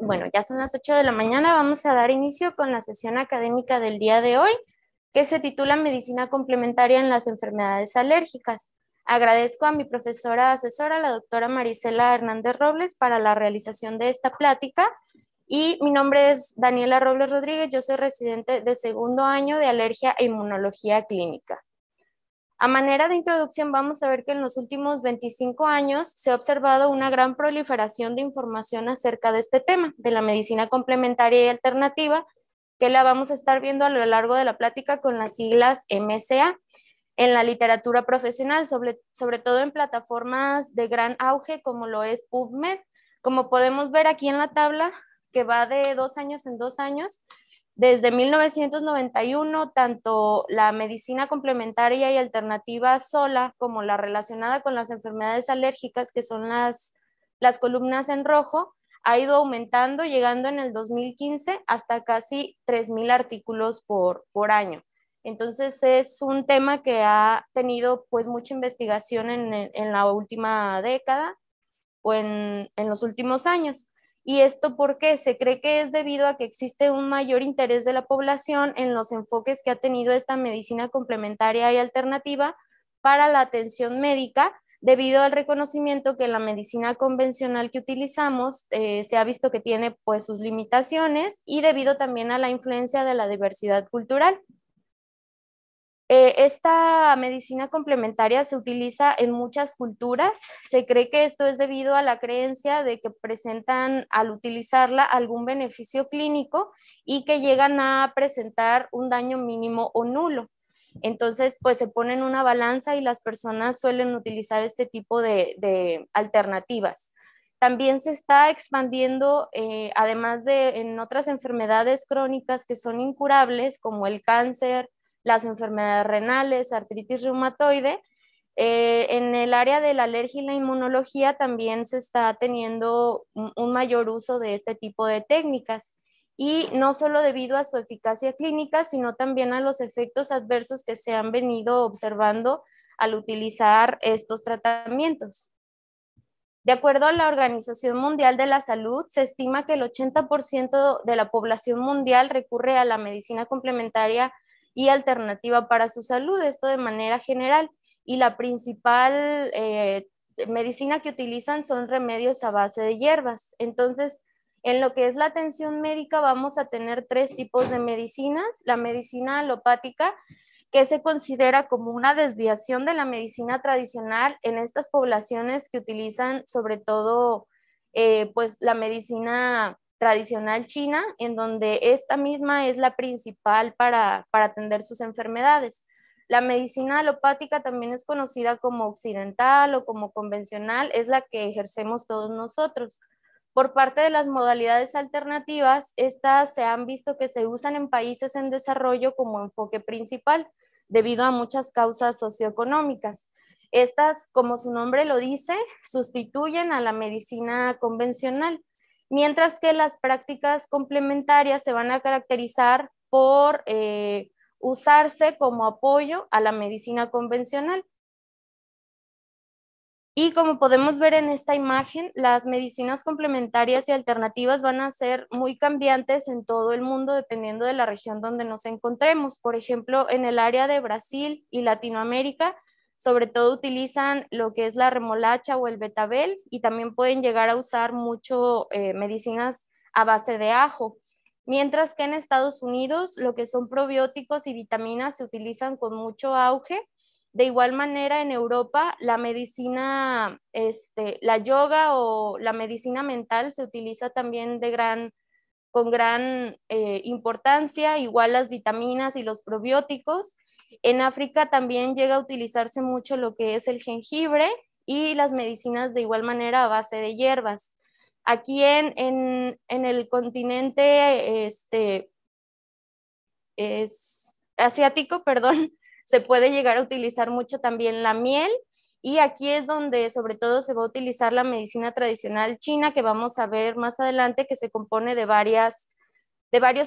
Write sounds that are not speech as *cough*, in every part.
bueno, ya son las 8 de la mañana, vamos a dar inicio con la sesión académica del día de hoy, que se titula Medicina complementaria en las enfermedades alérgicas. Agradezco a mi profesora asesora, la doctora Marisela Hernández Robles, para la realización de esta plática. Y mi nombre es Daniela Robles Rodríguez, yo soy residente de segundo año de alergia e inmunología clínica. A manera de introducción, vamos a ver que en los últimos 25 años se ha observado una gran proliferación de información acerca de este tema, de la medicina complementaria y alternativa, que la vamos a estar viendo a lo largo de la plática con las siglas MSA en la literatura profesional, sobre, sobre todo en plataformas de gran auge como lo es PubMed. Como podemos ver aquí en la tabla, que va de dos años en dos años, desde 1991, tanto la medicina complementaria y alternativa sola como la relacionada con las enfermedades alérgicas, que son las, las columnas en rojo, ha ido aumentando, llegando en el 2015 hasta casi 3.000 artículos por, año. Entonces es un tema que ha tenido pues mucha investigación en, la última década o en, en los últimos años. ¿Y esto por qué? Se cree que es debido a que existe un mayor interés de la población en los enfoques que ha tenido esta medicina complementaria y alternativa para la atención médica, debido al reconocimiento que la medicina convencional que utilizamos eh, se ha visto que tiene pues sus limitaciones y debido también a la influencia de la diversidad cultural. Eh, esta medicina complementaria se utiliza en muchas culturas. Se cree que esto es debido a la creencia de que presentan al utilizarla algún beneficio clínico y que llegan a presentar un daño mínimo o nulo. Entonces, pues se pone en una balanza y las personas suelen utilizar este tipo de, alternativas. También se está expandiendo, eh, además de en otras enfermedades crónicas que son incurables, como el cáncer, las enfermedades renales, artritis reumatoide. Eh, en el área de la alergia y la inmunología también se está teniendo un, mayor uso de este tipo de técnicas y no solo debido a su eficacia clínica, sino también a los efectos adversos que se han venido observando al utilizar estos tratamientos. De acuerdo a la Organización Mundial de la Salud, se estima que el 80% de la población mundial recurre a la medicina complementaria y alternativa para su salud, esto de manera general. Y la principal eh, medicina que utilizan son remedios a base de hierbas. Entonces, en lo que es la atención médica vamos a tener tres tipos de medicinas. La medicina alopática, que se considera como una desviación de la medicina tradicional en estas poblaciones que utilizan sobre todo eh, pues la medicina tradicional china, en donde esta misma es la principal para, atender sus enfermedades. La medicina alopática también es conocida como occidental o como convencional, es la que ejercemos todos nosotros. Por parte de las modalidades alternativas, estas se han visto que se usan en países en desarrollo como enfoque principal, debido a muchas causas socioeconómicas. Estas, como su nombre lo dice, sustituyen a la medicina convencional mientras que las prácticas complementarias se van a caracterizar por eh, usarse como apoyo a la medicina convencional. Y como podemos ver en esta imagen, las medicinas complementarias y alternativas van a ser muy cambiantes en todo el mundo dependiendo de la región donde nos encontremos. Por ejemplo, en el área de Brasil y Latinoamérica, sobre todo utilizan lo que es la remolacha o el betabel y también pueden llegar a usar mucho eh, medicinas a base de ajo. Mientras que en Estados Unidos lo que son probióticos y vitaminas se utilizan con mucho auge. De igual manera en Europa la medicina, este, la yoga o la medicina mental se utiliza también de gran, con gran eh, importancia, igual las vitaminas y los probióticos. En África también llega a utilizarse mucho lo que es el jengibre y las medicinas de igual manera a base de hierbas. Aquí en, el continente este, es asiático, *laughs* perdón, se puede llegar a utilizar mucho también la miel y aquí es donde sobre todo se va a utilizar la medicina tradicional china que vamos a ver más adelante que se compone de varios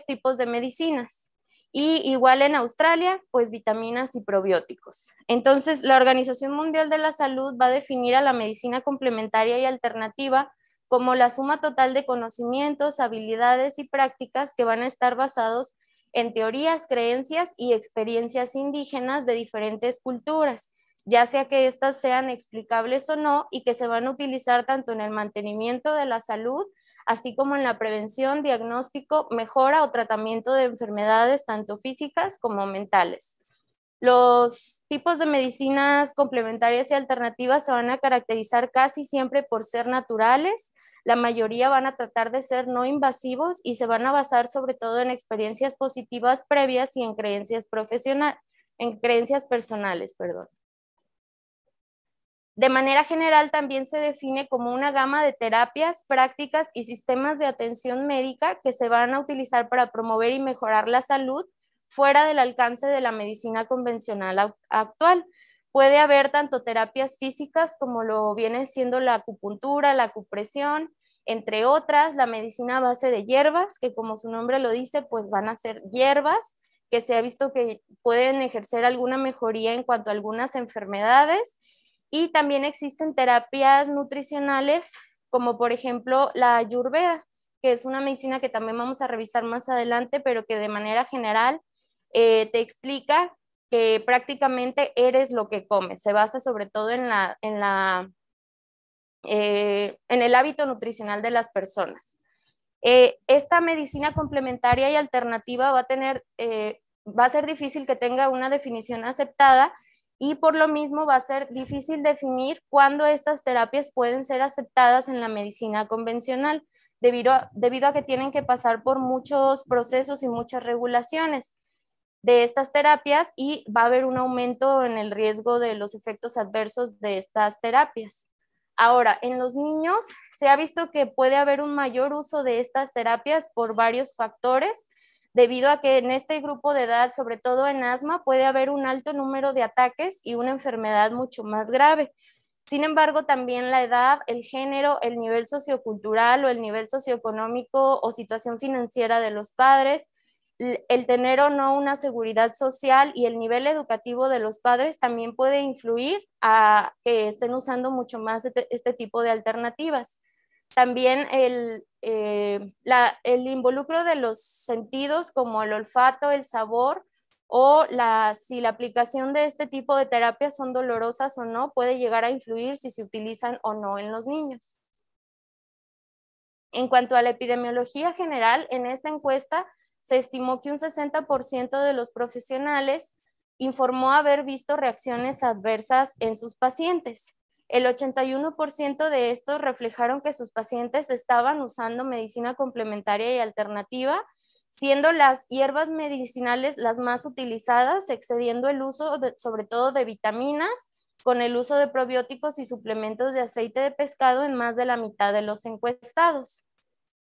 tipos de medicinas. Y igual en Australia, pues vitaminas y probióticos. Entonces, la Organización Mundial de la Salud va a definir a la medicina complementaria y alternativa como la suma total de conocimientos, habilidades y prácticas que van a estar basados en teorías, creencias y experiencias indígenas de diferentes culturas, ya sea que éstas sean explicables o no y que se van a utilizar tanto en el mantenimiento de la salud así como en la prevención, diagnóstico, mejora o tratamiento de enfermedades tanto físicas como mentales. Los tipos de medicinas complementarias y alternativas se van a caracterizar casi siempre por ser naturales. La mayoría van a tratar de ser no invasivos y se van a basar sobre todo en experiencias positivas previas y en creencias en creencias personales, perdón. De manera general, también se define como una gama de terapias, prácticas y sistemas de atención médica que se van a utilizar para promover y mejorar la salud fuera del alcance de la medicina convencional actual. Puede haber tanto terapias físicas como lo viene siendo la acupuntura, la acupresión, entre otras, la medicina a base de hierbas, que como su nombre lo dice, pues van a ser hierbas que se ha visto que pueden ejercer alguna mejoría en cuanto a algunas enfermedades y también existen terapias nutricionales, como por ejemplo la ayurveda, que es una medicina que también vamos a revisar más adelante, pero que de manera general eh, te explica que prácticamente eres lo que comes. Se basa sobre todo en, la, en, eh, el hábito nutricional de las personas. Eh, esta medicina complementaria y alternativa va a tener, va a ser difícil que tenga una definición aceptada, y por lo mismo va a ser difícil definir cuándo estas terapias pueden ser aceptadas en la medicina convencional, debido a, que tienen que pasar por muchos procesos y muchas regulaciones de estas terapias y va a haber un aumento en el riesgo de los efectos adversos de estas terapias. Ahora, en los niños se ha visto que puede haber un mayor uso de estas terapias por varios factores, debido a que en este grupo de edad, sobre todo en asma, puede haber un alto número de ataques y una enfermedad mucho más grave. Sin embargo, también la edad, el género, el nivel sociocultural o el nivel socioeconómico o situación financiera de los padres, el tener o no una seguridad social y el nivel educativo de los padres también puede influir a que estén usando mucho más este, este tipo de alternativas. También eh, el, involucro de los sentidos como el olfato, el sabor o si la aplicación de este tipo de terapias son dolorosas o no, puede llegar a influir si se utilizan o no en los niños. En cuanto a la epidemiología general, en esta encuesta se estimó que un 60% de los profesionales informó haber visto reacciones adversas en sus pacientes. El 81% de estos reflejaron que sus pacientes estaban usando medicina complementaria y alternativa, siendo las hierbas medicinales las más utilizadas, excediendo el uso sobre todo de vitaminas, con el uso de probióticos y suplementos de aceite de pescado en más de la mitad de los encuestados.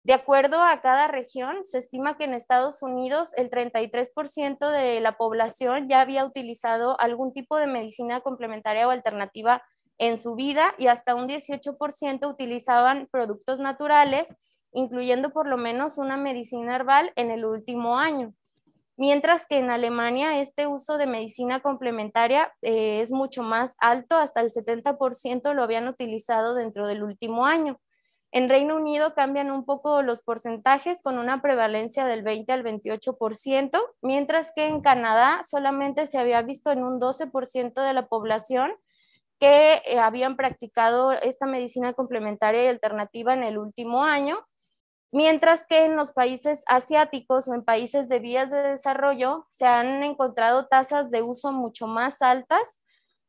De acuerdo a cada región, se estima que en Estados Unidos el 33% de la población ya había utilizado algún tipo de medicina complementaria o alternativa en su vida y hasta un 18% utilizaban productos naturales, incluyendo por lo menos una medicina herbal en el último año. Mientras que en Alemania este uso de medicina complementaria eh, es mucho más alto, hasta el 70% lo habían utilizado dentro del último año. En Reino Unido cambian un poco los porcentajes con una prevalencia del 20 al 28%, mientras que en Canadá solamente se había visto en un 12% de la población que eh, habían practicado esta medicina complementaria y alternativa en el último año, mientras que en los países asiáticos o en países de vías de desarrollo se han encontrado tasas de uso mucho más altas,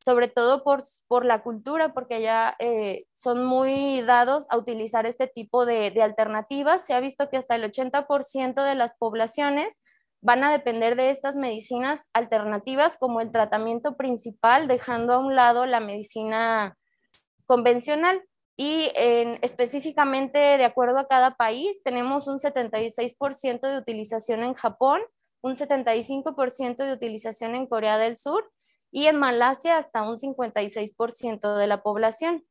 sobre todo por, la cultura, porque ya eh, son muy dados a utilizar este tipo de alternativas. Se ha visto que hasta el 80% de las poblaciones van a depender de estas medicinas alternativas como el tratamiento principal, dejando a un lado la medicina convencional. Y específicamente, de acuerdo a cada país, tenemos un 76% de utilización en Japón, un 75% de utilización en Corea del Sur y en Malasia hasta un 56% de la población.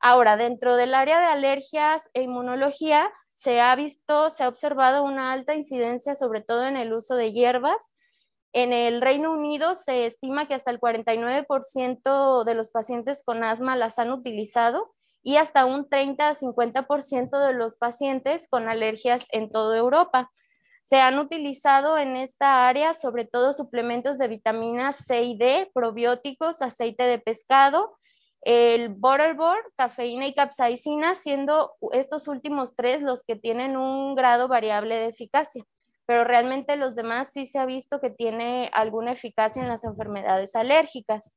Ahora, dentro del área de alergias e inmunología, se ha visto, se ha observado una alta incidencia, sobre todo en el uso de hierbas. En el Reino Unido se estima que hasta el 49% de los pacientes con asma las han utilizado y hasta un 30 50% de los pacientes con alergias en toda Europa. Se han utilizado en esta área sobre todo suplementos de vitaminas C y D, probióticos, aceite de pescado, el butterboard, cafeína y capsaicina, siendo estos últimos tres los que tienen un grado variable de eficacia, pero realmente los demás sí se ha visto que tiene alguna eficacia en las enfermedades alérgicas.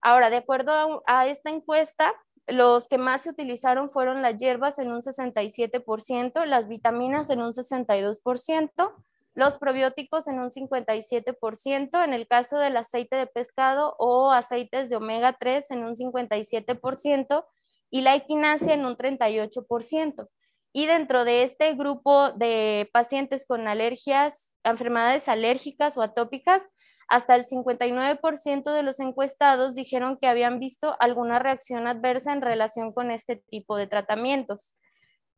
Ahora, de acuerdo a esta encuesta, los que más se utilizaron fueron las hierbas en un 67%, las vitaminas en un 62%, los probióticos en un 57%, en el caso del aceite de pescado o aceites de omega 3 en un 57% y la equinasia en un 38%. Y dentro de este grupo de pacientes con alergias, enfermedades alérgicas o atópicas, hasta el 59% de los encuestados dijeron que habían visto alguna reacción adversa en relación con este tipo de tratamientos.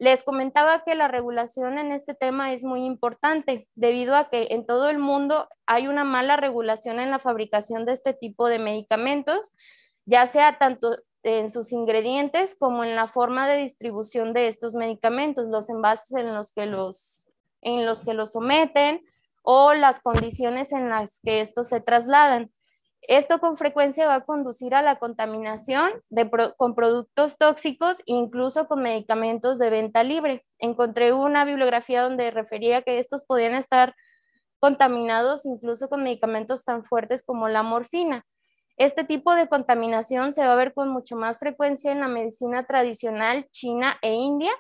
Les comentaba que la regulación en este tema es muy importante, debido a que en todo el mundo hay una mala regulación en la fabricación de este tipo de medicamentos, ya sea tanto en sus ingredientes como en la forma de distribución de estos medicamentos, los envases en los que los, en los, que los someten o las condiciones en las que estos se trasladan. Esto con frecuencia va a conducir a la contaminación con productos tóxicos, incluso con medicamentos de venta libre. Encontré una bibliografía donde refería que estos podían estar contaminados incluso con medicamentos tan fuertes como la morfina. Este tipo de contaminación se va a ver con mucho más frecuencia en la medicina tradicional china e india,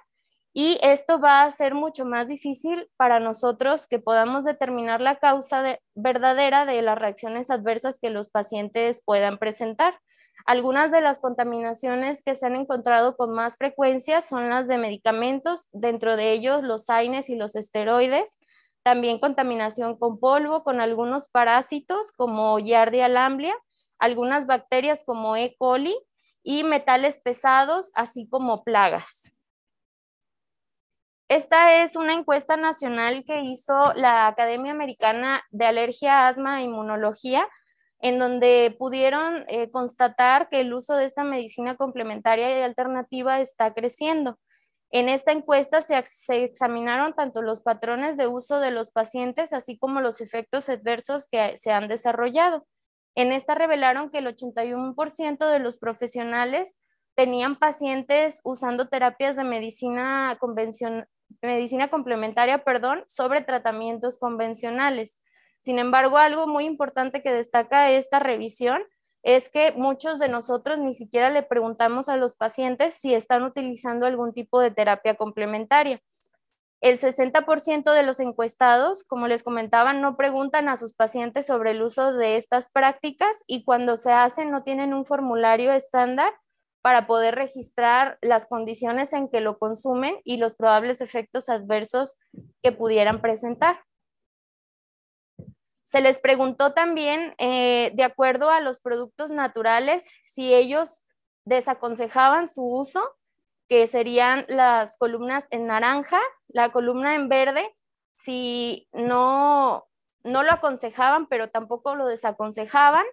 y esto va a ser mucho más difícil para nosotros que podamos determinar la causa verdadera de las reacciones adversas que los pacientes puedan presentar. Algunas de las contaminaciones que se han encontrado con más frecuencia son las de medicamentos, dentro de ellos los AINES y los esteroides, también contaminación con polvo, con algunos parásitos como Giardia lamblia, algunas bacterias como E. coli y metales pesados, así como plagas. Esta es una encuesta nacional que hizo la Academia Americana de Alergia, Asma e Inmunología, en donde pudieron eh, constatar que el uso de esta medicina complementaria y alternativa está creciendo. En esta encuesta se, examinaron tanto los patrones de uso de los pacientes, así como los efectos adversos que se han desarrollado. En esta revelaron que el 81% de los profesionales tenían pacientes usando terapias de medicina convencional, medicina complementaria, perdón, sobre tratamientos convencionales. Sin embargo, algo muy importante que destaca esta revisión es que muchos de nosotros ni siquiera le preguntamos a los pacientes si están utilizando algún tipo de terapia complementaria. El 60% de los encuestados, como les comentaba, no preguntan a sus pacientes sobre el uso de estas prácticas y cuando se hacen no tienen un formulario estándar para poder registrar las condiciones en que lo consumen y los probables efectos adversos que pudieran presentar. Se les preguntó también, eh, de acuerdo a los productos naturales, si ellos desaconsejaban su uso, que serían las columnas en naranja, la columna en verde, si no, no lo aconsejaban, pero tampoco lo desaconsejaban,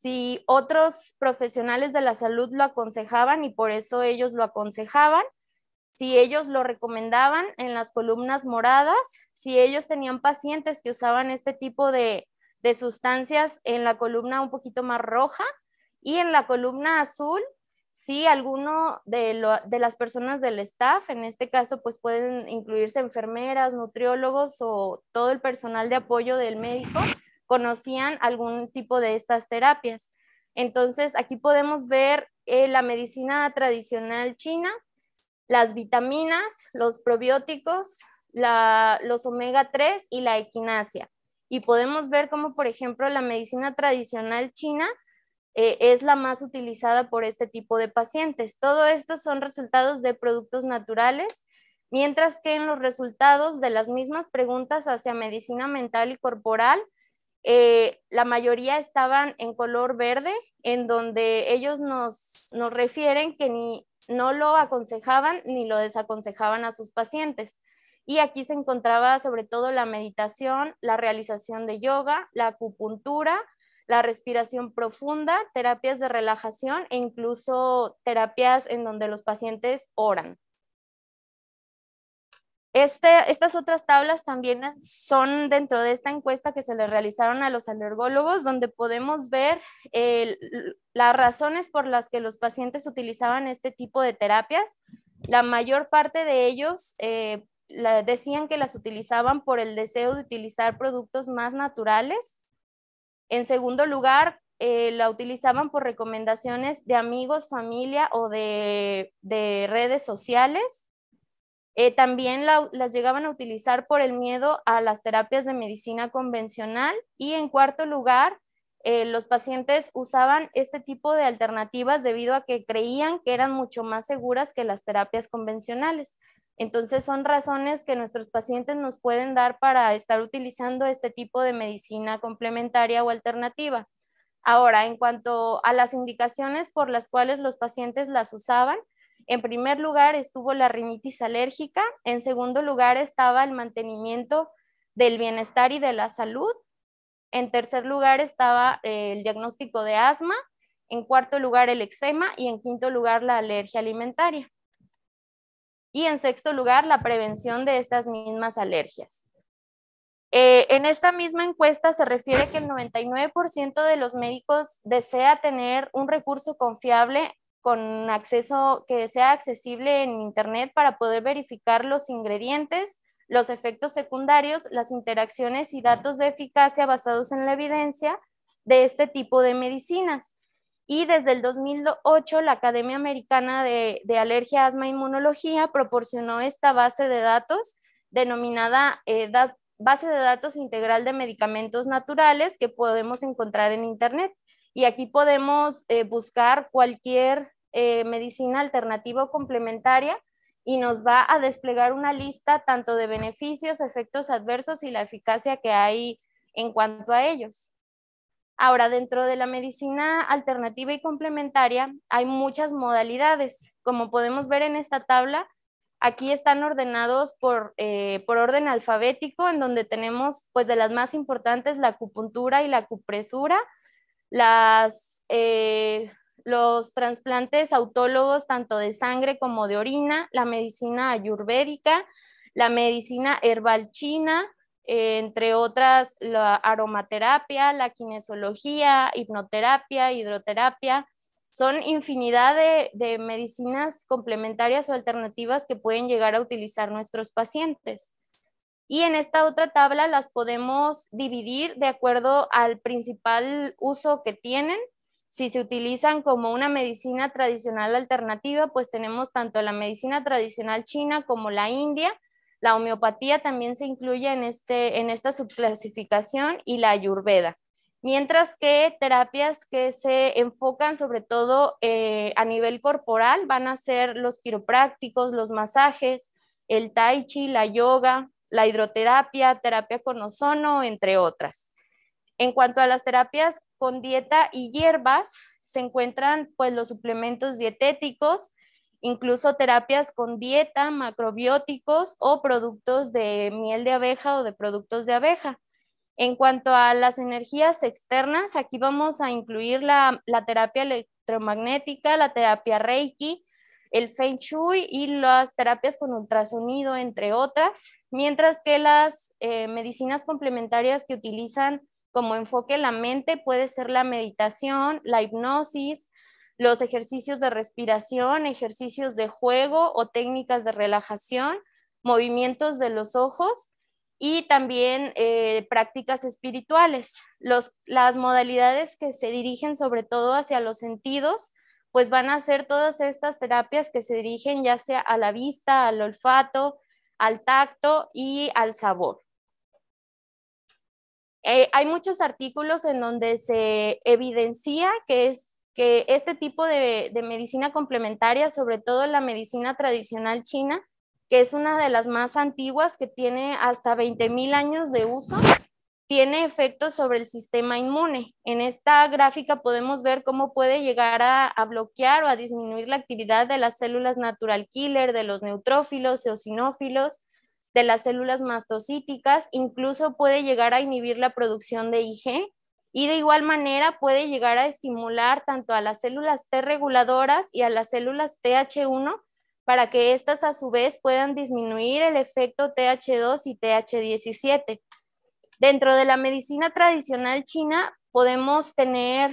si otros profesionales de la salud lo aconsejaban y por eso ellos lo aconsejaban, si ellos lo recomendaban en las columnas moradas, si ellos tenían pacientes que usaban este tipo de, sustancias en la columna un poquito más roja y en la columna azul, si alguno de, de las personas del staff, en este caso pues pueden incluirse enfermeras, nutriólogos o todo el personal de apoyo del médico, conocían algún tipo de estas terapias. Entonces, aquí podemos ver eh, la medicina tradicional china, las vitaminas, los probióticos, los omega 3 y la equinacia. Y podemos ver cómo, por ejemplo, la medicina tradicional china eh, es la más utilizada por este tipo de pacientes. Todo esto son resultados de productos naturales, mientras que en los resultados de las mismas preguntas hacia medicina mental y corporal, eh, la mayoría estaban en color verde, en donde ellos nos, nos refieren que ni, no lo aconsejaban ni lo desaconsejaban a sus pacientes. Y aquí se encontraba sobre todo la meditación, la realización de yoga, la acupuntura, la respiración profunda, terapias de relajación e incluso terapias en donde los pacientes oran. Este, estas otras tablas también son dentro de esta encuesta que se le realizaron a los alergólogos, donde podemos ver las razones por las que los pacientes utilizaban este tipo de terapias. La mayor parte de ellos eh, decían que las utilizaban por el deseo de utilizar productos más naturales. En segundo lugar, eh, la utilizaban por recomendaciones de amigos, familia o de redes sociales. Eh, también las llegaban a utilizar por el miedo a las terapias de medicina convencional y en cuarto lugar, eh, los pacientes usaban este tipo de alternativas debido a que creían que eran mucho más seguras que las terapias convencionales. Entonces son razones que nuestros pacientes nos pueden dar para estar utilizando este tipo de medicina complementaria o alternativa. Ahora, en cuanto a las indicaciones por las cuales los pacientes las usaban, en primer lugar estuvo la rinitis alérgica, en segundo lugar estaba el mantenimiento del bienestar y de la salud, en tercer lugar estaba eh, el diagnóstico de asma, en cuarto lugar el eczema y en quinto lugar la alergia alimentaria. Y en sexto lugar la prevención de estas mismas alergias. Eh, en esta misma encuesta se refiere que el 99% de los médicos desea tener un recurso confiable con acceso que sea accesible en Internet para poder verificar los ingredientes, los efectos secundarios, las interacciones y datos de eficacia basados en la evidencia de este tipo de medicinas. Y desde el 2008, la Academia Americana de, Alergia, Asma e Inmunología proporcionó esta base de datos denominada eh, Base de Datos Integral de Medicamentos Naturales que podemos encontrar en Internet. Y aquí podemos eh, buscar cualquier eh, medicina alternativa o complementaria y nos va a desplegar una lista tanto de beneficios, efectos adversos y la eficacia que hay en cuanto a ellos. Ahora, dentro de la medicina alternativa y complementaria hay muchas modalidades. Como podemos ver en esta tabla, aquí están ordenados por, eh, por orden alfabético, en donde tenemos pues de las más importantes la acupuntura y la acupresura, las eh, los trasplantes autólogos tanto de sangre como de orina, la medicina ayurvédica, la medicina herbal china, eh, entre otras la aromaterapia, la kinesiología, hipnoterapia, hidroterapia. Son infinidad de medicinas complementarias o alternativas que pueden llegar a utilizar nuestros pacientes. Y en esta otra tabla las podemos dividir de acuerdo al principal uso que tienen si se utilizan como una medicina tradicional alternativa, pues tenemos tanto la medicina tradicional china como la india. La homeopatía también se incluye en, este, esta subclasificación y la ayurveda. Mientras que terapias que se enfocan sobre todo eh, a nivel corporal van a ser los quiroprácticos, los masajes, el tai chi, la yoga, la hidroterapia, terapia con ozono, entre otras. En cuanto a las terapias con dieta y hierbas, se encuentran pues los suplementos dietéticos, incluso terapias con dieta, macrobióticos o productos de miel de abeja o de productos de abeja. En cuanto a las energías externas, aquí vamos a incluir la, terapia electromagnética, la terapia Reiki, el Feng Shui y las terapias con ultrasonido, entre otras, mientras que las eh, medicinas complementarias que utilizan como enfoque la mente puede ser la meditación, la hipnosis, los ejercicios de respiración, ejercicios de juego o técnicas de relajación, movimientos de los ojos y también eh, prácticas espirituales. las modalidades que se dirigen sobre todo hacia los sentidos, pues van a ser todas estas terapias que se dirigen ya sea a la vista, al olfato, al tacto y al sabor. Eh, hay muchos artículos en donde se evidencia que, es, que este tipo de, medicina complementaria, sobre todo la medicina tradicional china, que es una de las más antiguas, que tiene hasta 20.000 años de uso, tiene efectos sobre el sistema inmune. En esta gráfica podemos ver cómo puede llegar a, a, bloquear o a disminuir la actividad de las células natural killer, de los neutrófilos, eosinófilos, de las células mastocíticas, incluso puede llegar a inhibir la producción de IG y de igual manera puede llegar a estimular tanto a las células T reguladoras y a las células TH1 para que éstas a su vez puedan disminuir el efecto TH2 y TH17. Dentro de la medicina tradicional china podemos tener,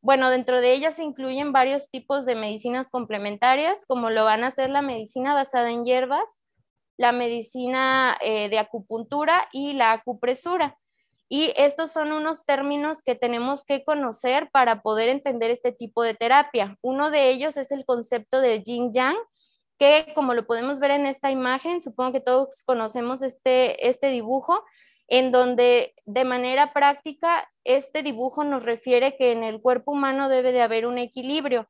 bueno, dentro de ellas se incluyen varios tipos de medicinas complementarias, como lo van a ser la medicina basada en hierbas, la medicina eh, de acupuntura y la acupresura. Y estos son unos términos que tenemos que conocer para poder entender este tipo de terapia. Uno de ellos es el concepto del yin yang, que como lo podemos ver en esta imagen, supongo que todos conocemos este, este dibujo, en donde de manera práctica este dibujo nos refiere que en el cuerpo humano debe de haber un equilibrio.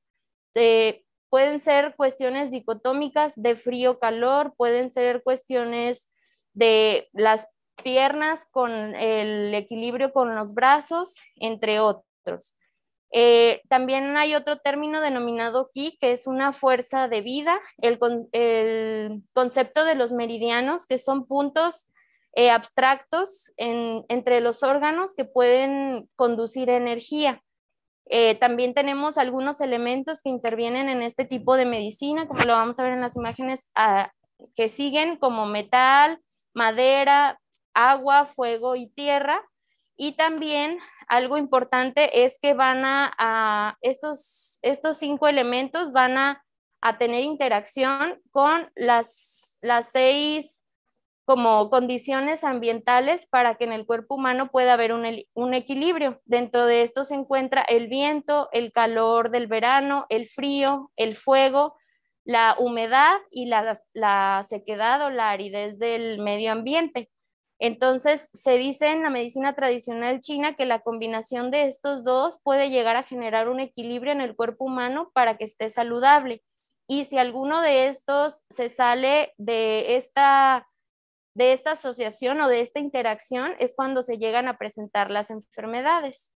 Eh, Pueden ser cuestiones dicotómicas de frío-calor, pueden ser cuestiones de las piernas con el equilibrio con los brazos, entre otros. Eh, también hay otro término denominado ki, que es una fuerza de vida, el, concepto de los meridianos, que son puntos eh, abstractos entre los órganos que pueden conducir energía. Eh, también tenemos algunos elementos que intervienen en este tipo de medicina, como lo vamos a ver en las imágenes ah, que siguen, como metal, madera, agua, fuego y tierra. Y también algo importante es que van a, estos, estos cinco elementos van a, tener interacción con las, las seis como condiciones ambientales para que en el cuerpo humano pueda haber un, equilibrio. Dentro de esto se encuentra el viento, el calor del verano, el frío, el fuego, la humedad y la, la sequedad o la aridez del medio ambiente. Entonces, se dice en la medicina tradicional china que la combinación de estos dos puede llegar a generar un equilibrio en el cuerpo humano para que esté saludable. Y si alguno de estos se sale de esta de esta asociación o de esta interacción es cuando se llegan a presentar las enfermedades.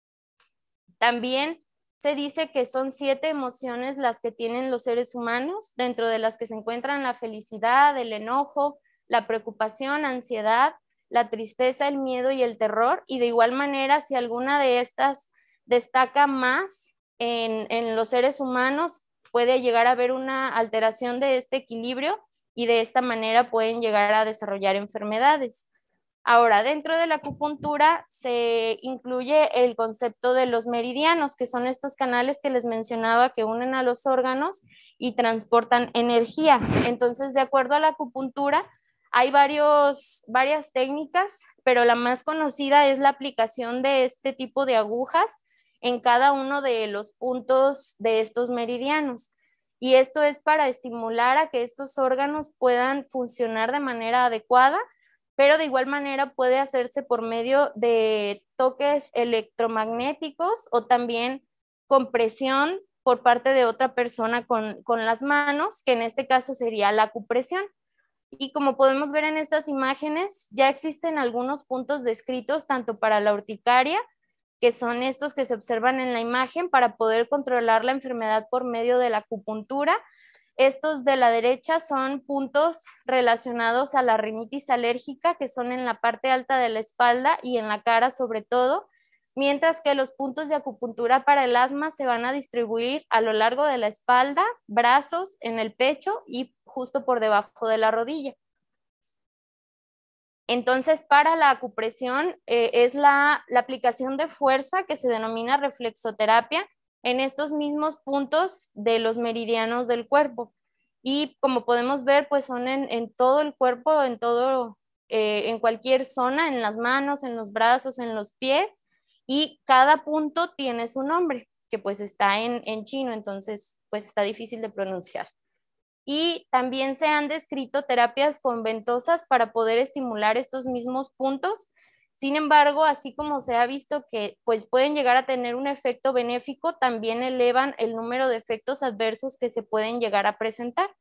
También se dice que son siete emociones las que tienen los seres humanos, dentro de las que se encuentran la felicidad, el enojo, la preocupación, ansiedad, la tristeza, el miedo y el terror. Y de igual manera, si alguna de estas destaca más en, en los seres humanos, puede llegar a haber una alteración de este equilibrio y de esta manera pueden llegar a desarrollar enfermedades. Ahora, dentro de la acupuntura se incluye el concepto de los meridianos, que son estos canales que les mencionaba que unen a los órganos y transportan energía. Entonces, de acuerdo a la acupuntura, hay varios, varias técnicas, pero la más conocida es la aplicación de este tipo de agujas en cada uno de los puntos de estos meridianos y esto es para estimular a que estos órganos puedan funcionar de manera adecuada, pero de igual manera puede hacerse por medio de toques electromagnéticos o también compresión por parte de otra persona con, las manos, que en este caso sería la cupresión. Y como podemos ver en estas imágenes, ya existen algunos puntos descritos tanto para la urticaria que son estos que se observan en la imagen para poder controlar la enfermedad por medio de la acupuntura. Estos de la derecha son puntos relacionados a la rinitis alérgica, que son en la parte alta de la espalda y en la cara sobre todo, mientras que los puntos de acupuntura para el asma se van a distribuir a lo largo de la espalda, brazos, en el pecho y justo por debajo de la rodilla. Entonces, para la acupresión eh, es la, aplicación de fuerza que se denomina reflexoterapia en estos mismos puntos de los meridianos del cuerpo. Y como podemos ver, pues son en, todo el cuerpo, en todo, eh, en cualquier zona, en las manos, en los brazos, en los pies, y cada punto tiene su nombre, que pues está en, en chino, entonces pues está difícil de pronunciar y también se han descrito terapias conventosas para poder estimular estos mismos puntos. Sin embargo, así como se ha visto que pues pueden llegar a tener un efecto benéfico, también elevan el número de efectos adversos que se pueden llegar a presentar.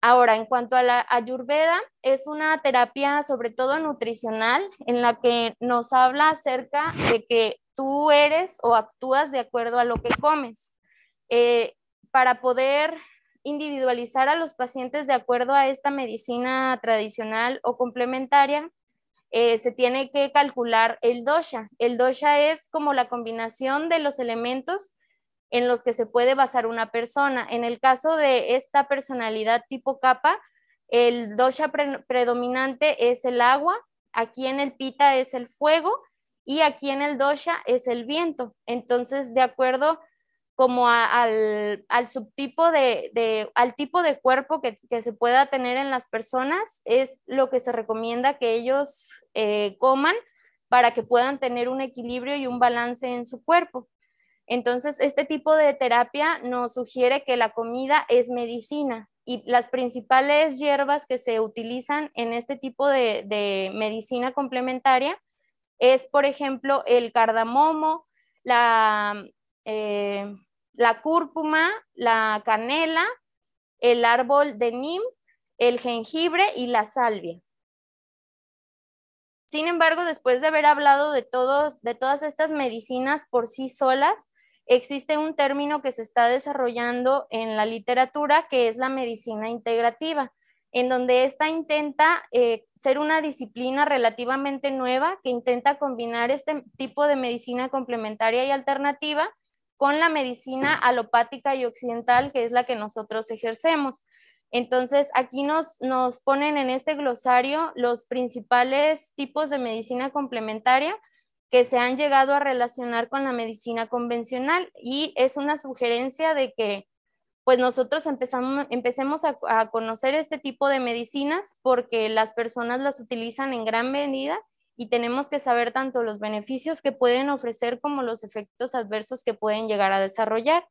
Ahora, en cuanto a la ayurveda, es una terapia sobre todo nutricional en la que nos habla acerca de que tú eres o actúas de acuerdo a lo que comes. Eh, para poder individualizar a los pacientes de acuerdo a esta medicina tradicional o complementaria, eh, se tiene que calcular el dosha. El dosha es como la combinación de los elementos en los que se puede basar una persona. En el caso de esta personalidad tipo capa, el dosha predominante es el agua, aquí en el pita es el fuego y aquí en el dosha es el viento. Entonces, de acuerdo a como al, subtipo de, al tipo de cuerpo que, se pueda tener en las personas, es lo que se recomienda que ellos eh, coman para que puedan tener un equilibrio y un balance en su cuerpo. Entonces, este tipo de terapia nos sugiere que la comida es medicina y las principales hierbas que se utilizan en este tipo de, de medicina complementaria es, por ejemplo, el cardamomo, la, eh, la cúrcuma, la canela, el árbol de nim, el jengibre y la salvia. Sin embargo, después de haber hablado de, todos, de todas estas medicinas por sí solas, existe un término que se está desarrollando en la literatura que es la medicina integrativa, en donde esta intenta eh, ser una disciplina relativamente nueva que intenta combinar este tipo de medicina complementaria y alternativa con la medicina alopática y occidental, que es la que nosotros ejercemos. Entonces, aquí nos, ponen en este glosario los principales tipos de medicina complementaria que se han llegado a relacionar con la medicina convencional y es una sugerencia de que pues nosotros empecemos a conocer este tipo de medicinas porque las personas las utilizan en gran medida y tenemos que saber tanto los beneficios que pueden ofrecer como los efectos adversos que pueden llegar a desarrollar.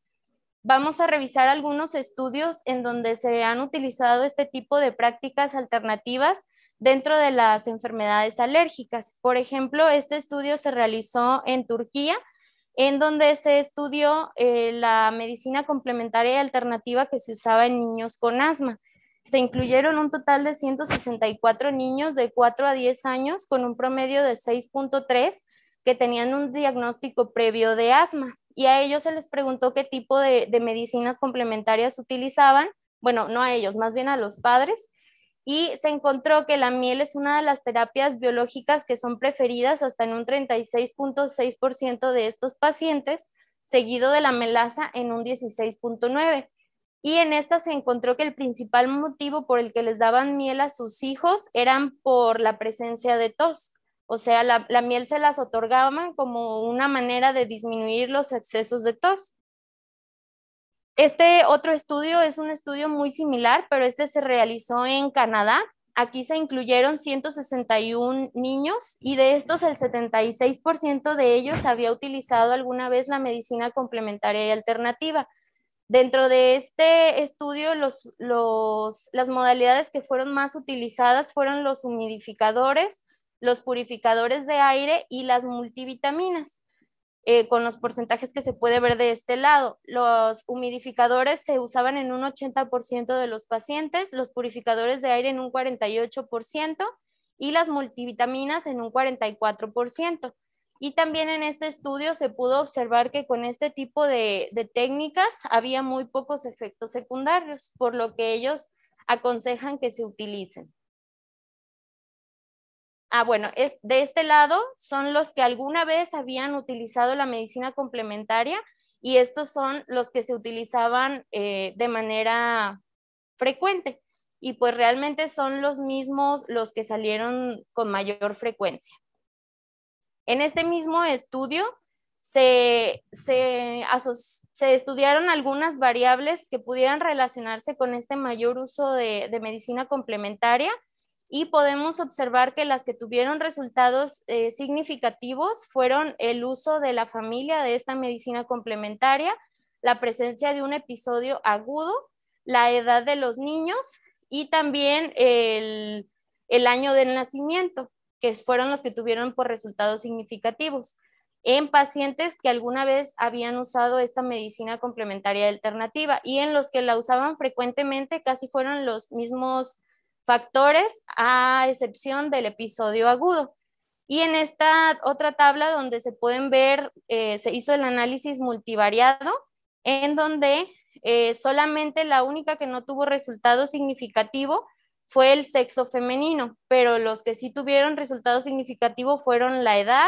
Vamos a revisar algunos estudios en donde se han utilizado este tipo de prácticas alternativas dentro de las enfermedades alérgicas. Por ejemplo, este estudio se realizó en Turquía, en donde se estudió eh, la medicina complementaria y alternativa que se usaba en niños con asma se incluyeron un total de 164 niños de 4 a 10 años con un promedio de 6.3 que tenían un diagnóstico previo de asma y a ellos se les preguntó qué tipo de, medicinas complementarias utilizaban, bueno, no a ellos, más bien a los padres, y se encontró que la miel es una de las terapias biológicas que son preferidas hasta en un 36.6% de estos pacientes, seguido de la melaza en un 16.9% y en esta se encontró que el principal motivo por el que les daban miel a sus hijos eran por la presencia de tos. O sea, la, la miel se las otorgaban como una manera de disminuir los excesos de tos. Este otro estudio es un estudio muy similar, pero este se realizó en Canadá. Aquí se incluyeron 161 niños y de estos el 76% de ellos había utilizado alguna vez la medicina complementaria y alternativa. Dentro de este estudio, las modalidades que fueron más utilizadas fueron los humidificadores, los purificadores de aire y las multivitaminas, eh, con los porcentajes que se puede ver de este lado. Los humidificadores se usaban en un 80% de los pacientes, los purificadores de aire en un 48% y las multivitaminas en un 44%. Y también en este estudio se pudo observar que con este tipo de, técnicas había muy pocos efectos secundarios, por lo que ellos aconsejan que se utilicen. Ah, bueno, de este lado son los que alguna vez habían utilizado la medicina complementaria y estos son los que se utilizaban eh, de manera frecuente. Y pues realmente son los mismos los que salieron con mayor frecuencia. En este mismo estudio se, estudiaron algunas variables que pudieran relacionarse con este mayor uso de, medicina complementaria y podemos observar que las que tuvieron resultados eh, significativos fueron el uso de la familia de esta medicina complementaria, la presencia de un episodio agudo, la edad de los niños y también el, el año del nacimiento que fueron los que tuvieron por resultados significativos en pacientes que alguna vez habían usado esta medicina complementaria alternativa y en los que la usaban frecuentemente casi fueron los mismos factores a excepción del episodio agudo. Y en esta otra tabla donde se pueden ver, eh, se hizo el análisis multivariado en donde eh, solamente la única que no tuvo resultado significativo fue el sexo femenino, pero los que sí tuvieron resultado significativo fueron la edad,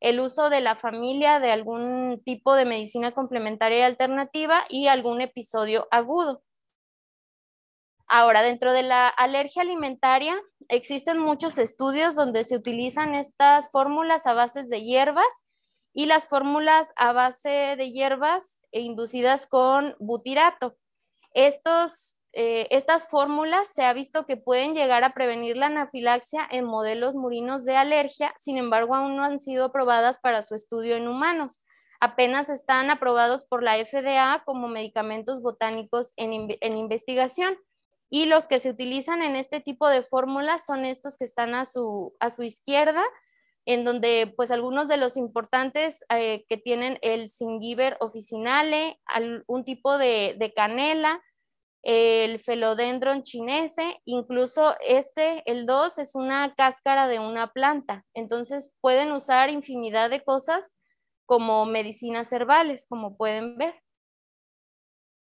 el uso de la familia de algún tipo de medicina complementaria y alternativa y algún episodio agudo. Ahora, dentro de la alergia alimentaria, existen muchos estudios donde se utilizan estas fórmulas a base de hierbas y las fórmulas a base de hierbas e inducidas con butirato. Estos eh, estas fórmulas se ha visto que pueden llegar a prevenir la anafilaxia en modelos murinos de alergia, sin embargo aún no han sido aprobadas para su estudio en humanos. Apenas están aprobados por la FDA como medicamentos botánicos en, investigación y los que se utilizan en este tipo de fórmulas son estos que están a su, izquierda, en donde pues algunos de los importantes eh, que tienen el Singiver officinale, un tipo de canela, el felodendron chinese, incluso este, el 2, es una cáscara de una planta. Entonces pueden usar infinidad de cosas como medicinas herbales, como pueden ver.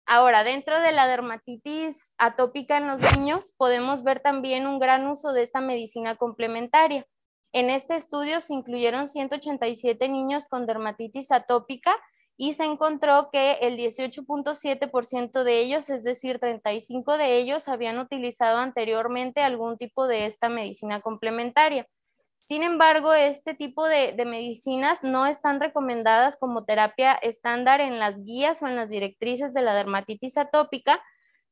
Ahora, dentro de la dermatitis atópica en los niños, podemos ver también un gran uso de esta medicina complementaria. En este estudio se incluyeron 187 niños con dermatitis atópica y se encontró que el 18.7% de ellos, es decir, 35 de ellos, habían utilizado anteriormente algún tipo de esta medicina complementaria. Sin embargo, este tipo de, medicinas no están recomendadas como terapia estándar en las guías o en las directrices de la dermatitis atópica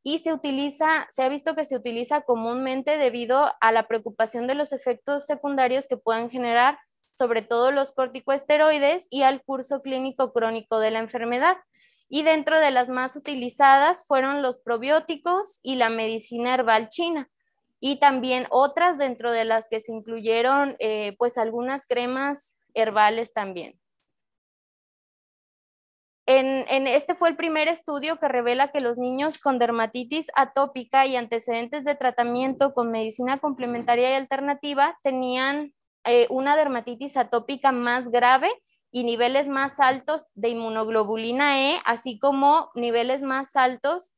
y se utiliza, se ha visto que se utiliza comúnmente debido a la preocupación de los efectos secundarios que puedan generar sobre todo los corticosteroides y al curso clínico crónico de la enfermedad. Y dentro de las más utilizadas fueron los probióticos y la medicina herbal china. Y también otras dentro de las que se incluyeron eh, pues algunas cremas herbales también. En, en, este fue el primer estudio que revela que los niños con dermatitis atópica y antecedentes de tratamiento con medicina complementaria y alternativa tenían eh, una dermatitis atópica más grave y niveles más altos de inmunoglobulina E, así como niveles más altos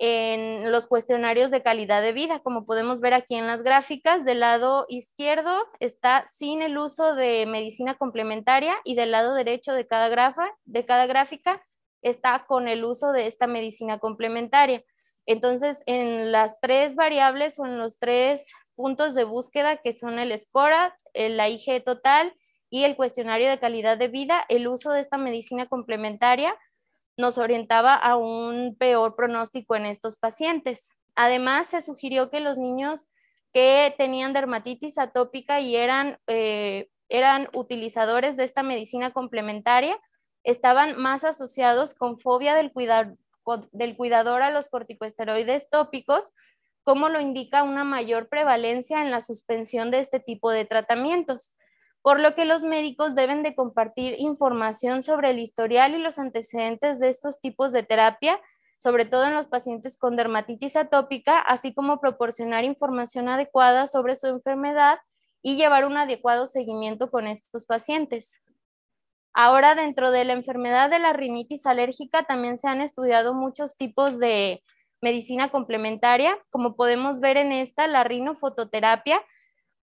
en los cuestionarios de calidad de vida. Como podemos ver aquí en las gráficas, del lado izquierdo está sin el uso de medicina complementaria y del lado derecho de cada gráfica está con el uso de esta medicina complementaria. Entonces, en las tres variables o en los tres puntos de búsqueda que son el SCORA, la IG total y el cuestionario de calidad de vida, el uso de esta medicina complementaria nos orientaba a un peor pronóstico en estos pacientes. Además, se sugirió que los niños que tenían dermatitis atópica y eran, eh, eran utilizadores de esta medicina complementaria estaban más asociados con fobia del, cuidar, del cuidador a los corticosteroides tópicos, como lo indica una mayor prevalencia en la suspensión de este tipo de tratamientos, por lo que los médicos deben de compartir información sobre el historial y los antecedentes de estos tipos de terapia, sobre todo en los pacientes con dermatitis atópica, así como proporcionar información adecuada sobre su enfermedad y llevar un adecuado seguimiento con estos pacientes. Ahora dentro de la enfermedad de la rinitis alérgica también se han estudiado muchos tipos de medicina complementaria. Como podemos ver en esta, la rinofototerapia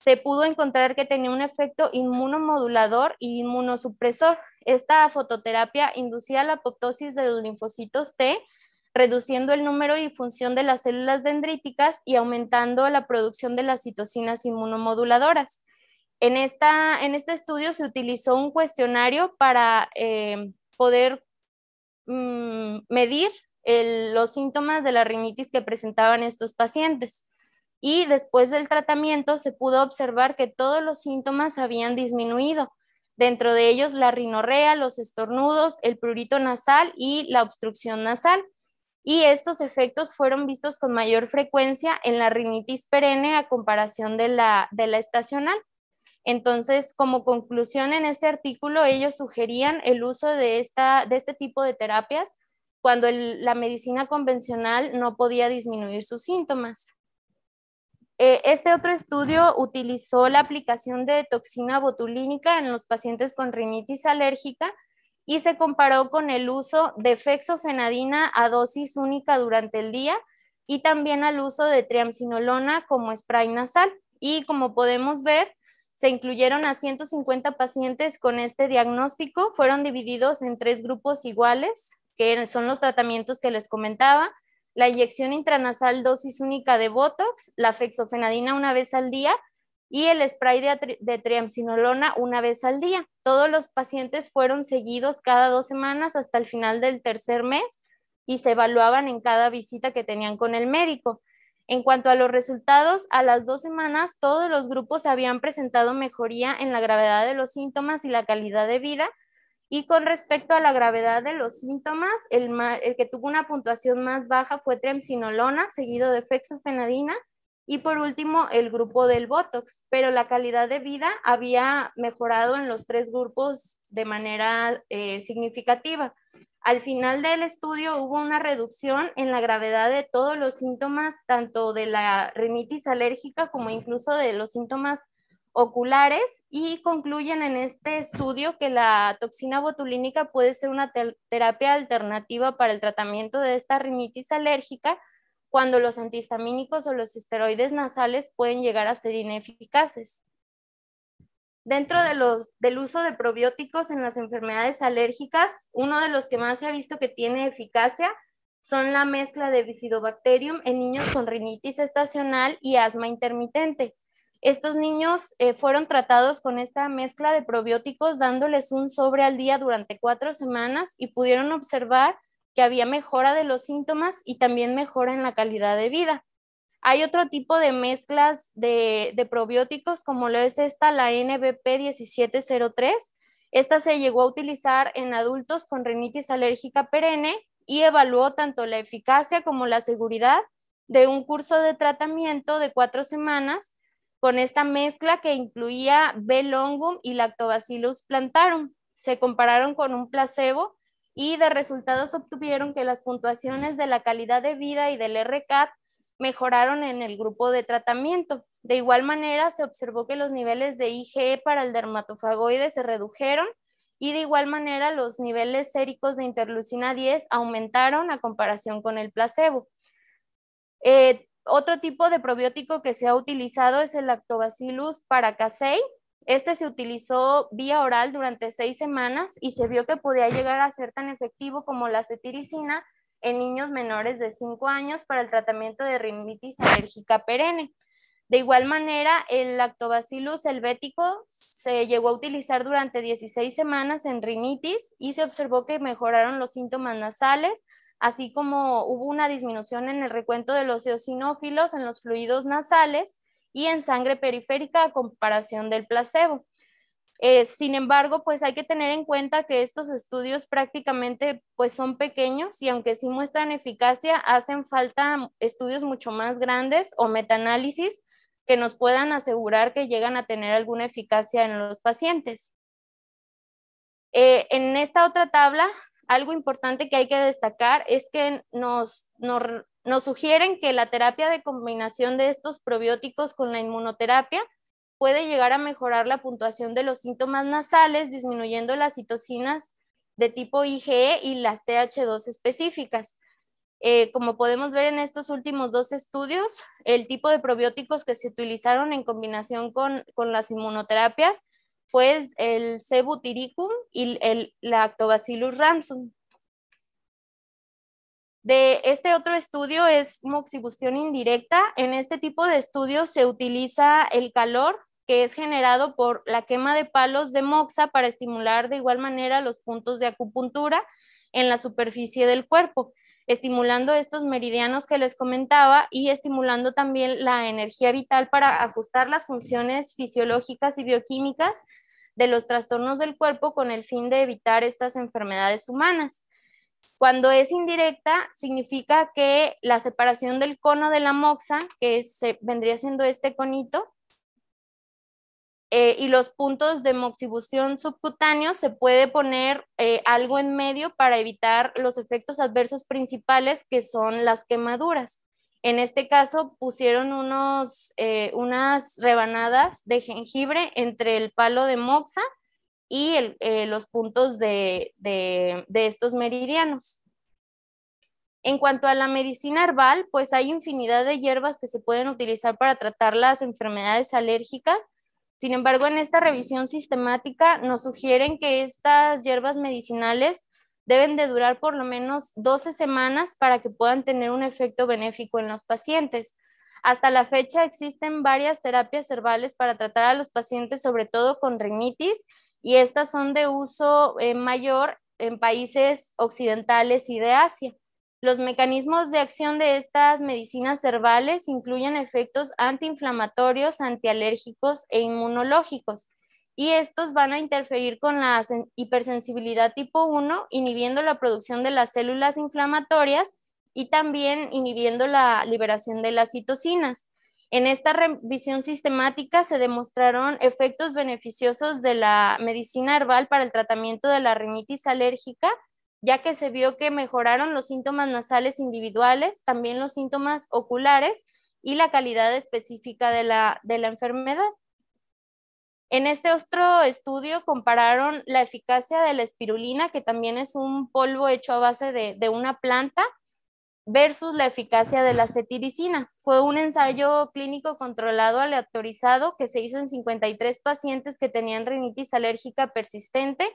se pudo encontrar que tenía un efecto inmunomodulador e inmunosupresor. Esta fototerapia inducía la apoptosis de los linfocitos T, reduciendo el número y función de las células dendríticas y aumentando la producción de las citocinas inmunomoduladoras. En, este estudio se utilizó un cuestionario para eh, poder mm, medir los síntomas de la rinitis que presentaban estos pacientes. Y después del tratamiento se pudo observar que todos los síntomas habían disminuido, dentro de ellos la rinorrea, los estornudos, el prurito nasal y la obstrucción nasal. Y estos efectos fueron vistos con mayor frecuencia en la rinitis perenne a comparación de la estacional. Entonces, como conclusión en este artículo, ellos sugerían el uso de, este tipo de terapias cuando la medicina convencional no podía disminuir sus síntomas. Eh, este otro estudio utilizó la aplicación de toxina botulínica en los pacientes con rinitis alérgica y se comparó con el uso de fexofenadina a dosis única durante el día y también al uso de triamcinolona como spray nasal. Y como podemos ver, se incluyeron a 150 pacientes con este diagnóstico, fueron divididos en tres grupos iguales, que son los tratamientos que les comentaba, la inyección intranasal dosis única de Botox, la fexofenadina una vez al día y el spray de, triamcinolona una vez al día. Todos los pacientes fueron seguidos cada dos semanas hasta el final del tercer mes y se evaluaban en cada visita que tenían con el médico. En cuanto a los resultados, a las dos semanas todos los grupos habían presentado mejoría en la gravedad de los síntomas y la calidad de vida. Y con respecto a la gravedad de los síntomas, el, que tuvo una puntuación más baja fue tremsinolona, seguido de fexofenadina, y por último, el grupo del Botox, pero la calidad de vida había mejorado en los tres grupos de manera eh, significativa. Al final del estudio hubo una reducción en la gravedad de todos los síntomas, tanto de la rinitis alérgica como incluso de los síntomas oculares y concluyen en este estudio que la toxina botulínica puede ser una terapia alternativa para el tratamiento de esta rinitis alérgica cuando los antihistamínicos o los esteroides nasales pueden llegar a ser ineficaces. Dentro del uso de probióticos en las enfermedades alérgicas, uno de los que más se ha visto que tiene eficacia son la mezcla de bifidobacterium en niños con rinitis estacional y asma intermitente. Estos niños eh, fueron tratados con esta mezcla de probióticos dándoles un sobre al día durante cuatro semanas y pudieron observar que había mejora de los síntomas y también mejora en la calidad de vida. Hay otro tipo de mezclas de, probióticos, como lo es esta, la NBP1703. Esta se llegó a utilizar en adultos con rinitis alérgica perenne y evaluó tanto la eficacia como la seguridad de un curso de tratamiento de cuatro semanas con esta mezcla que incluía B. longum y Lactobacillus plantarum. Se compararon con un placebo y de resultados obtuvieron que las puntuaciones de la calidad de vida y del RCAT mejoraron en el grupo de tratamiento. De igual manera, se observó que los niveles de IgE para el dermatofagoide se redujeron y de igual manera los niveles séricos de interleucina 10 aumentaron a comparación con el placebo. Eh, otro tipo de probiótico que se ha utilizado es el Lactobacillus paracasei. Este se utilizó vía oral durante seis semanas y se vio que podía llegar a ser tan efectivo como la cetiricina en niños menores de 5 años para el tratamiento de rinitis alérgica perenne. De igual manera, el lactobacillus helvético se llegó a utilizar durante 16 semanas en rinitis y se observó que mejoraron los síntomas nasales, así como hubo una disminución en el recuento de los eosinófilos en los fluidos nasales y en sangre periférica a comparación del placebo. Eh, sin embargo, pues hay que tener en cuenta que estos estudios prácticamente pues son pequeños y aunque sí muestran eficacia, hacen falta estudios mucho más grandes o metaanálisis que nos puedan asegurar que llegan a tener alguna eficacia en los pacientes. Eh, en esta otra tabla, algo importante que hay que destacar es que nos, nos, nos sugieren que la terapia de combinación de estos probióticos con la inmunoterapia puede llegar a mejorar la puntuación de los síntomas nasales, disminuyendo las citocinas de tipo IgE y las TH2 específicas. Eh, como podemos ver en estos últimos dos estudios, el tipo de probióticos que se utilizaron en combinación con, las inmunoterapias fue el, cebutiricum y el lactobacillus ramsum. De este otro estudio es moxibustión indirecta. En este tipo de estudios se utiliza el calor que es generado por la quema de palos de moxa para estimular de igual manera los puntos de acupuntura en la superficie del cuerpo, estimulando estos meridianos que les comentaba y estimulando también la energía vital para ajustar las funciones fisiológicas y bioquímicas de los trastornos del cuerpo con el fin de evitar estas enfermedades humanas. Cuando es indirecta, significa que la separación del cono de la moxa, que se vendría siendo este conito, eh, y los puntos de moxibustión subcutáneo se puede poner eh, algo en medio para evitar los efectos adversos principales que son las quemaduras. En este caso pusieron unos, eh, unas rebanadas de jengibre entre el palo de moxa y los puntos de, de estos meridianos. En cuanto a la medicina herbal, pues hay infinidad de hierbas que se pueden utilizar para tratar las enfermedades alérgicas sin embargo, en esta revisión sistemática nos sugieren que estas hierbas medicinales deben de durar por lo menos 12 semanas para que puedan tener un efecto benéfico en los pacientes. Hasta la fecha existen varias terapias herbales para tratar a los pacientes, sobre todo con rinitis, y estas son de uso eh, mayor en países occidentales y de Asia. Los mecanismos de acción de estas medicinas herbales incluyen efectos antiinflamatorios, antialérgicos e inmunológicos, y estos van a interferir con la hipersensibilidad tipo 1, inhibiendo la producción de las células inflamatorias y también inhibiendo la liberación de las citocinas. En esta revisión sistemática se demostraron efectos beneficiosos de la medicina herbal para el tratamiento de la rinitis alérgica ya que se vio que mejoraron los síntomas nasales individuales, también los síntomas oculares y la calidad específica de la, enfermedad. En este otro estudio compararon la eficacia de la espirulina, que también es un polvo hecho a base de, de una planta, versus la eficacia de la cetiricina. Fue un ensayo clínico controlado aleatorizado que se hizo en 53 pacientes que tenían rinitis alérgica persistente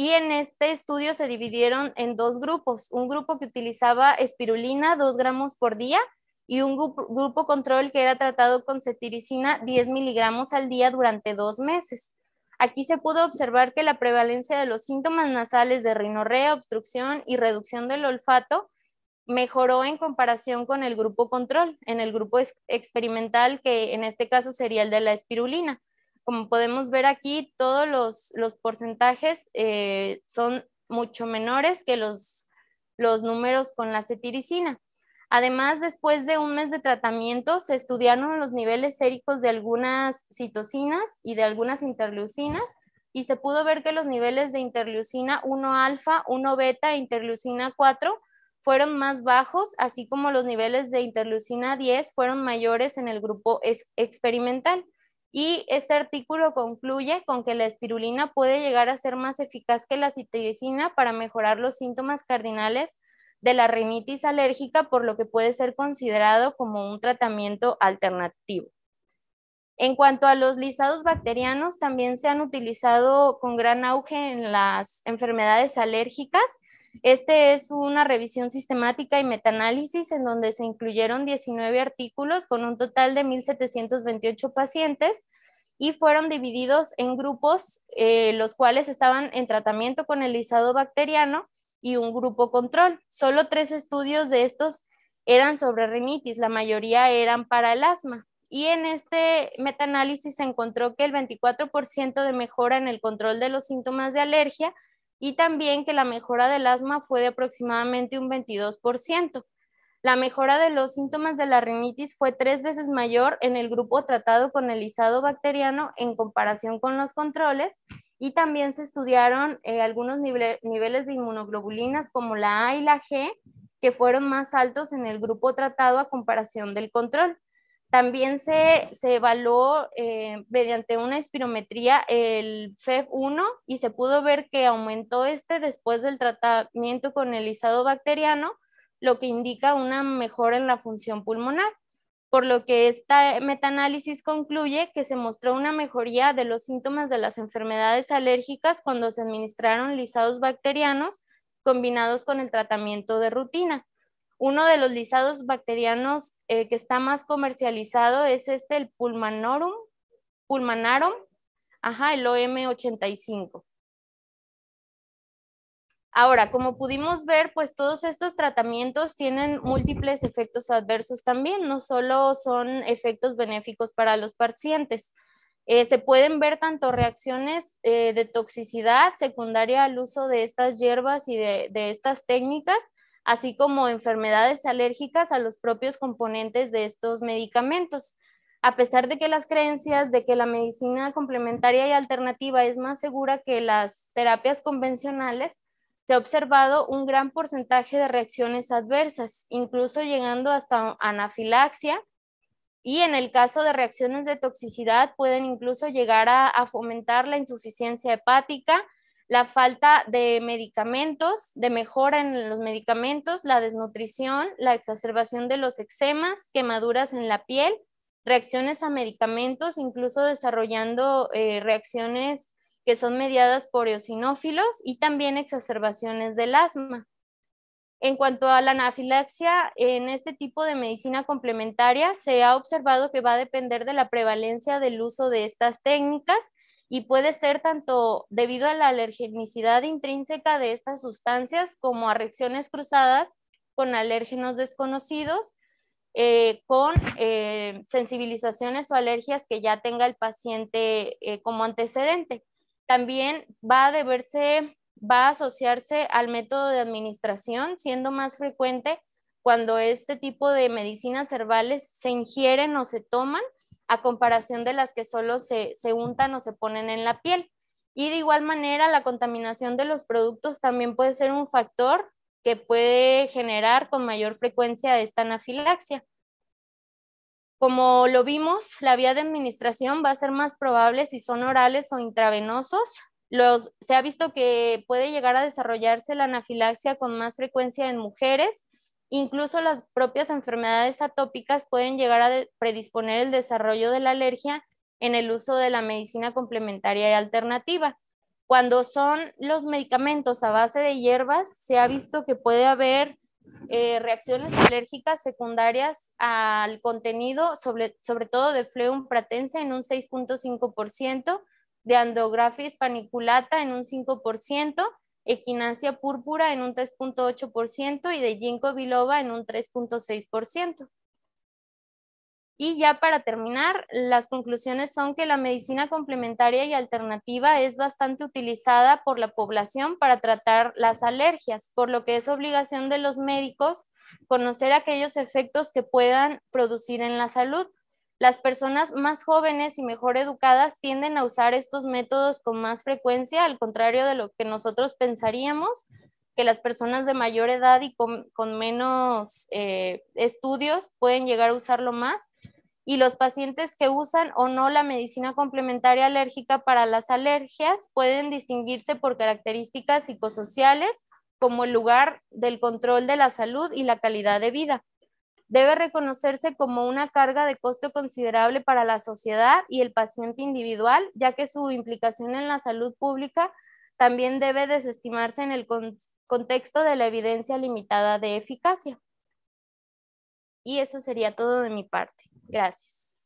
y en este estudio se dividieron en dos grupos, un grupo que utilizaba espirulina 2 gramos por día y un grupo, control que era tratado con cetiricina 10 miligramos al día durante dos meses. Aquí se pudo observar que la prevalencia de los síntomas nasales de rinorrea, obstrucción y reducción del olfato mejoró en comparación con el grupo control, en el grupo experimental, que en este caso sería el de la espirulina. Como podemos ver aquí, todos los, porcentajes eh, son mucho menores que los, los números con la cetiricina. Además, después de un mes de tratamiento, se estudiaron los niveles séricos de algunas citocinas y de algunas interleucinas y se pudo ver que los niveles de interleucina 1 alfa, 1 beta e interleucina 4 fueron más bajos, así como los niveles de interleucina 10 fueron mayores en el grupo experimental. Y este artículo concluye con que la espirulina puede llegar a ser más eficaz que la citricina para mejorar los síntomas cardinales de la rinitis alérgica, por lo que puede ser considerado como un tratamiento alternativo. En cuanto a los lisados bacterianos, también se han utilizado con gran auge en las enfermedades alérgicas este es una revisión sistemática y metaanálisis en donde se incluyeron 19 artículos con un total de 1.728 pacientes y fueron divididos en grupos, eh, los cuales estaban en tratamiento con el lisado bacteriano y un grupo control. Solo tres estudios de estos eran sobre rinitis, la mayoría eran para el asma. Y en este metaanálisis se encontró que el 24% de mejora en el control de los síntomas de alergia y también que la mejora del asma fue de aproximadamente un 22%. La mejora de los síntomas de la rinitis fue tres veces mayor en el grupo tratado con el izado bacteriano en comparación con los controles y también se estudiaron eh, algunos niveles de inmunoglobulinas como la A y la G que fueron más altos en el grupo tratado a comparación del control. También se, se evaluó eh, mediante una espirometría el FEV1 y se pudo ver que aumentó este después del tratamiento con el lisado bacteriano, lo que indica una mejora en la función pulmonar, por lo que esta metaanálisis concluye que se mostró una mejoría de los síntomas de las enfermedades alérgicas cuando se administraron lisados bacterianos combinados con el tratamiento de rutina uno de los lisados bacterianos eh, que está más comercializado es este, el Pulmanorum, Pulmanarum, ajá, el OM85. Ahora, como pudimos ver, pues todos estos tratamientos tienen múltiples efectos adversos también, no solo son efectos benéficos para los pacientes. Eh, se pueden ver tanto reacciones eh, de toxicidad secundaria al uso de estas hierbas y de estas técnicas, así como enfermedades alérgicas a los propios componentes de estos medicamentos. A pesar de que las creencias de que la medicina complementaria y alternativa es más segura que las terapias convencionales, se ha observado un gran porcentaje de reacciones adversas, incluso llegando hasta anafilaxia, y en el caso de reacciones de toxicidad pueden incluso llegar a, fomentar la insuficiencia hepática, la falta de medicamentos, de mejora en los medicamentos, la desnutrición, la exacerbación de los eczemas, quemaduras en la piel, reacciones a medicamentos, incluso desarrollando eh, reacciones que son mediadas por eosinófilos y también exacerbaciones del asma. En cuanto a la anafilaxia, en este tipo de medicina complementaria se ha observado que va a depender de la prevalencia del uso de estas técnicas y puede ser tanto debido a la alergenicidad intrínseca de estas sustancias como a reacciones cruzadas con alérgenos desconocidos, eh, con eh, sensibilizaciones o alergias que ya tenga el paciente eh, como antecedente. También va a deberse, va a asociarse al método de administración, siendo más frecuente cuando este tipo de medicinas herbales se ingieren o se toman a comparación de las que solo se, untan o se ponen en la piel. Y de igual manera, la contaminación de los productos también puede ser un factor que puede generar con mayor frecuencia esta anafilaxia. Como lo vimos, la vía de administración va a ser más probable si son orales o intravenosos. Los, se ha visto que puede llegar a desarrollarse la anafilaxia con más frecuencia en mujeres Incluso las propias enfermedades atópicas pueden llegar a predisponer el desarrollo de la alergia en el uso de la medicina complementaria y alternativa. Cuando son los medicamentos a base de hierbas, se ha visto que puede haber eh, reacciones alérgicas secundarias al contenido, sobre, todo de fleum pratense en un 6.5%, de andrographis paniculata en un 5%, equinacia púrpura en un 3.8% y de ginkgo biloba en un 3.6%. Y ya para terminar, las conclusiones son que la medicina complementaria y alternativa es bastante utilizada por la población para tratar las alergias, por lo que es obligación de los médicos conocer aquellos efectos que puedan producir en la salud las personas más jóvenes y mejor educadas tienden a usar estos métodos con más frecuencia, al contrario de lo que nosotros pensaríamos, que las personas de mayor edad y con, menos eh, estudios pueden llegar a usarlo más. Y los pacientes que usan o no la medicina complementaria alérgica para las alergias pueden distinguirse por características psicosociales como el lugar del control de la salud y la calidad de vida debe reconocerse como una carga de costo considerable para la sociedad y el paciente individual, ya que su implicación en la salud pública también debe desestimarse en el contexto de la evidencia limitada de eficacia. Y eso sería todo de mi parte. Gracias.